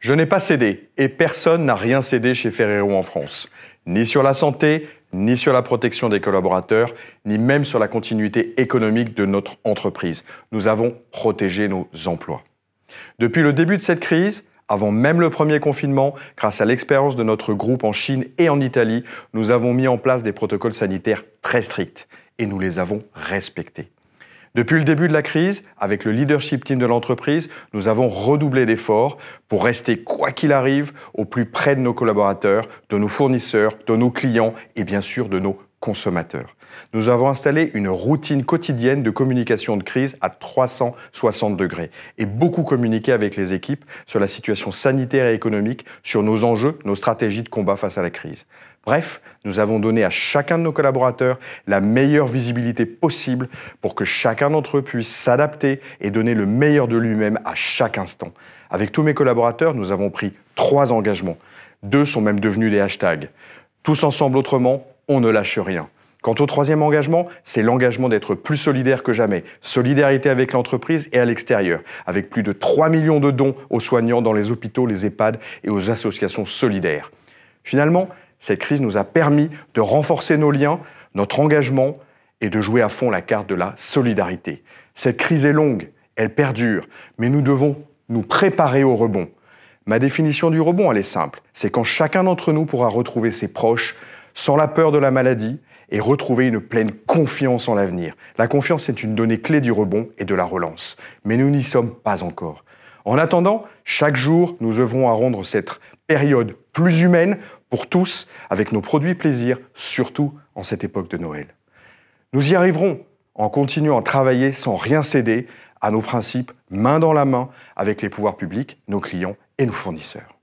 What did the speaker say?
Je n'ai pas cédé et personne n'a rien cédé chez Ferrero en France, ni sur la santé, ni sur la protection des collaborateurs, ni même sur la continuité économique de notre entreprise. Nous avons protégé nos emplois. Depuis le début de cette crise, avant même le premier confinement, grâce à l'expérience de notre groupe en Chine et en Italie, nous avons mis en place des protocoles sanitaires très stricts et nous les avons respectés. Depuis le début de la crise, avec le leadership team de l'entreprise, nous avons redoublé d'efforts pour rester, quoi qu'il arrive, au plus près de nos collaborateurs, de nos fournisseurs, de nos clients et bien sûr de nos consommateurs. Nous avons installé une routine quotidienne de communication de crise à 360 degrés et beaucoup communiqué avec les équipes sur la situation sanitaire et économique, sur nos enjeux, nos stratégies de combat face à la crise. Bref, nous avons donné à chacun de nos collaborateurs la meilleure visibilité possible pour que chacun d'entre eux puisse s'adapter et donner le meilleur de lui-même à chaque instant. Avec tous mes collaborateurs, nous avons pris trois engagements. Deux sont même devenus des hashtags. Tous ensemble autrement, on ne lâche rien. Quant au troisième engagement, c'est l'engagement d'être plus solidaire que jamais. Solidarité avec l'entreprise et à l'extérieur, avec plus de 3 millions de dons aux soignants dans les hôpitaux, les EHPAD et aux associations solidaires. Finalement, cette crise nous a permis de renforcer nos liens, notre engagement et de jouer à fond la carte de la solidarité. Cette crise est longue, elle perdure, mais nous devons nous préparer au rebond. Ma définition du rebond, elle est simple. C'est quand chacun d'entre nous pourra retrouver ses proches sans la peur de la maladie et retrouver une pleine confiance en l'avenir. La confiance est une donnée clé du rebond et de la relance. Mais nous n'y sommes pas encore. En attendant, chaque jour, nous œuvrons à rendre cette période plus humaine pour tous avec nos produits plaisir, surtout en cette époque de Noël. Nous y arriverons en continuant à travailler sans rien céder à nos principes main dans la main avec les pouvoirs publics, nos clients et nos fournisseurs.